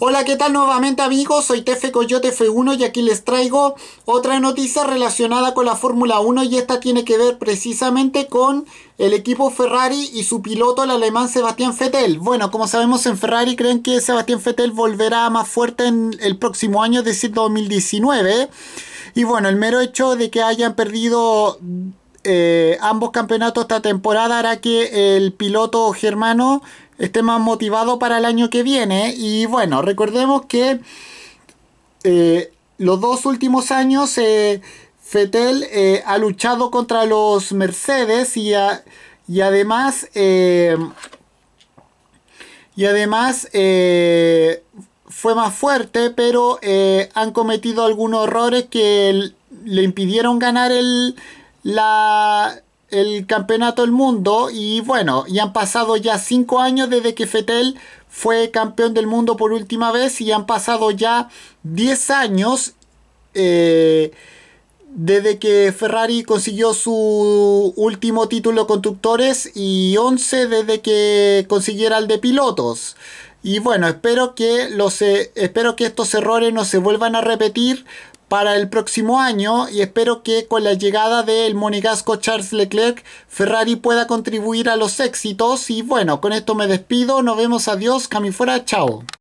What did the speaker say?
Hola, ¿qué tal nuevamente amigos? Soy Tefe Coyote F1 y aquí les traigo otra noticia relacionada con la Fórmula 1 y esta tiene que ver precisamente con el equipo Ferrari y su piloto, el alemán Sebastián Vettel. Bueno, como sabemos en Ferrari creen que Sebastián Vettel volverá más fuerte en el próximo año, es decir, 2019. Y bueno, el mero hecho de que hayan perdido eh, ambos campeonatos esta temporada hará que el piloto germano esté más motivado para el año que viene. Y bueno, recordemos que eh, los dos últimos años eh, Fetel eh, ha luchado contra los Mercedes y, y además... y además fue más fuerte, pero han cometido algunos errores que le impidieron ganar el, la, el campeonato del mundo y bueno, y han pasado ya 5 años desde que Fettel fue campeón del mundo por última vez y han pasado ya 10 años eh, desde que Ferrari consiguió su último título de conductores... y 11 desde que consiguiera el de pilotos. Y bueno, espero que, los, eh, espero que estos errores no se vuelvan a repetir para el próximo año y espero que con la llegada del monegasco Charles Leclerc Ferrari pueda contribuir a los éxitos y bueno, con esto me despido, nos vemos, adiós, Cami fuera chao.